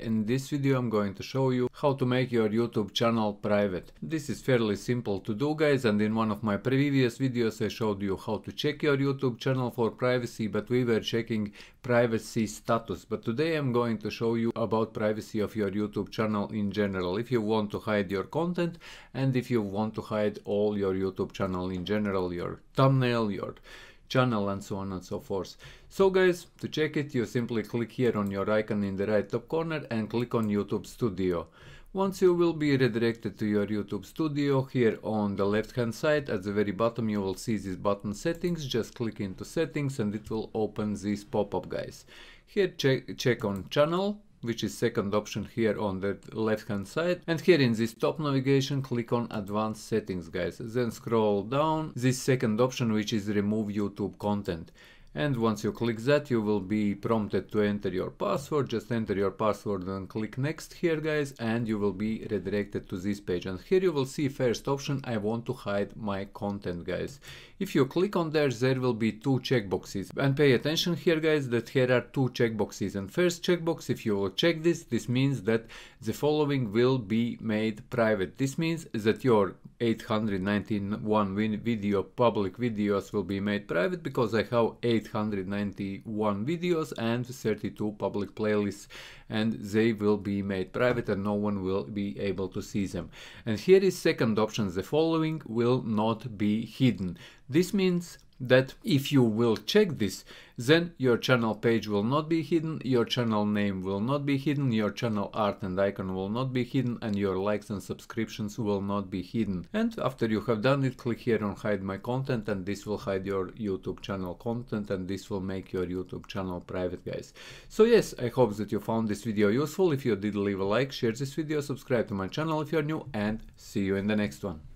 In this video I'm going to show you how to make your YouTube channel private. This is fairly simple to do guys and in one of my previous videos I showed you how to check your YouTube channel for privacy but we were checking privacy status but today I'm going to show you about privacy of your YouTube channel in general if you want to hide your content and if you want to hide all your YouTube channel in general, your thumbnail, your channel and so on and so forth. So guys, to check it, you simply click here on your icon in the right top corner and click on YouTube Studio. Once you will be redirected to your YouTube Studio, here on the left hand side at the very bottom you will see this button settings, just click into settings and it will open this pop-up guys. Here check, check on channel which is second option here on the left hand side. And here in this top navigation click on advanced settings guys, then scroll down this second option which is remove YouTube content and once you click that you will be prompted to enter your password just enter your password and click next here guys and you will be redirected to this page and here you will see first option I want to hide my content guys if you click on there there will be two checkboxes and pay attention here guys that here are two checkboxes and first checkbox if you will check this this means that the following will be made private this means that your 891 video public videos will be made private because I have 891 videos and 32 public playlists and they will be made private and no one will be able to see them. And here is second option, the following will not be hidden. This means that if you will check this, then your channel page will not be hidden, your channel name will not be hidden, your channel art and icon will not be hidden, and your likes and subscriptions will not be hidden. And after you have done it, click here on hide my content and this will hide your YouTube channel content and this will make your YouTube channel private, guys. So yes, I hope that you found this video useful. If you did, leave a like, share this video, subscribe to my channel if you're new, and see you in the next one.